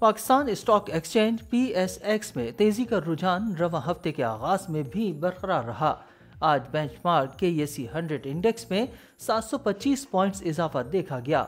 Pakistan stock exchange x में तेजी का रुझान रवा हफ्ते के आगाज में भी बरकरार रहा आज benchmark K S C hundred index में 725 पॉइंट्स इजाफा देखा गया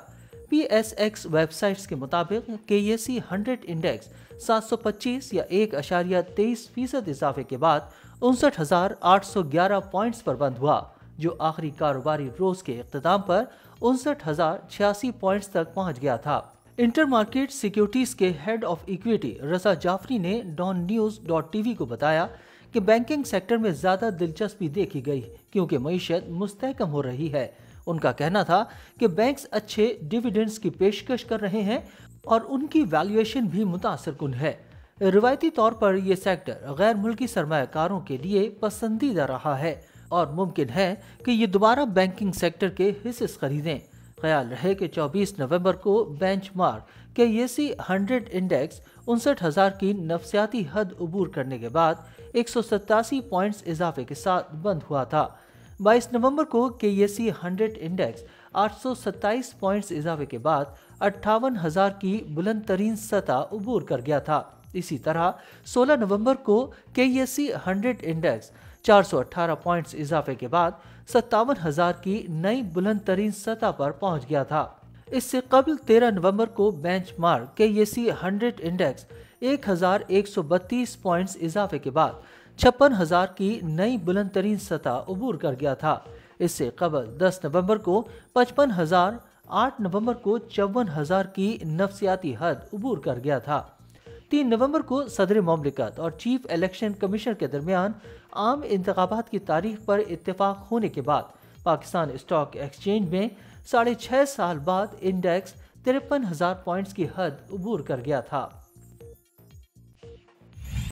एक्स वेबसाइट्स के मुताबिक के एस सी हंड्रेड इंडेक्स 725 या एक अशारिया तेईस फीसद इजाफे के बाद उनसठ हजार आठ सौ ग्यारह पॉइंट्स पर बंद हुआ जो आखिरी कारोबारी रोज के अख्ताम पर उनसठ हजार छियासी पॉइंट्स तक पहुंच गया था इंटर मार्केट सिक्योरिटीज के head of equity Raza Jafri ने डॉन न्यूज डॉट टीवी को बताया कि बैंकिंग सेक्टर में ज्यादा दिलचस्पी देखी गई क्योंकि मीशत मुस्तकम हो रही है उनका कहना था कि बैंक्स अच्छे डिविडेंड्स की पेशकश कर रहे हैं और उनकी वैल्यूएशन भी मुतासर कन है रिवायती तौर पर यह सेक्टर गैर मुल्की सरमाकारों के लिए पसंदीदा रहा है और मुमकिन है कि ये दोबारा बैंकिंग सेक्टर के हिस्से खरीदें ख्याल रहे कि 24 नवंबर को बेंचमार्क के सी हंड्रेड इंडेक्स उनसठ हज़ार की नफसियाती हद अबूर करने के बाद एक पॉइंट्स इजाफे के साथ बंद हुआ था 22 नवंबर को के सी हंड्रेड इंडेक्स 827 पॉइंट्स इजाफे के बाद अट्ठावन हज़ार की बुलंद तरीन सतह अबूर कर गया था इसी तरह 16 नवंबर को K S C hundred index 418 points इजाफे के बाद सत्तावन हजार की नई बुलंद तरीन सतह पर पहुंच गया था इससे कबल 13 नवंबर को benchmark K S C hundred index 1132 points इजाफे के बाद छप्पन हजार की नई बुलंद तरीन सतह उबूर कर गया था इससे कबल 10 नवंबर को पचपन हजार आठ नवंबर को चौवन हजार की नफसियाती हद उबूर कर गया था तीन नवंबर को सदर ममलिकत और चीफ इलेक्शन कमीशन के दरमियान आम इंतबात की तारीख पर इतफाक होने के बाद पाकिस्तान स्टॉक एक्सचेंज में साढ़े छः साल बाद इंडेक्स तिरपन हज़ार पॉइंट्स की हद अबूर कर गया था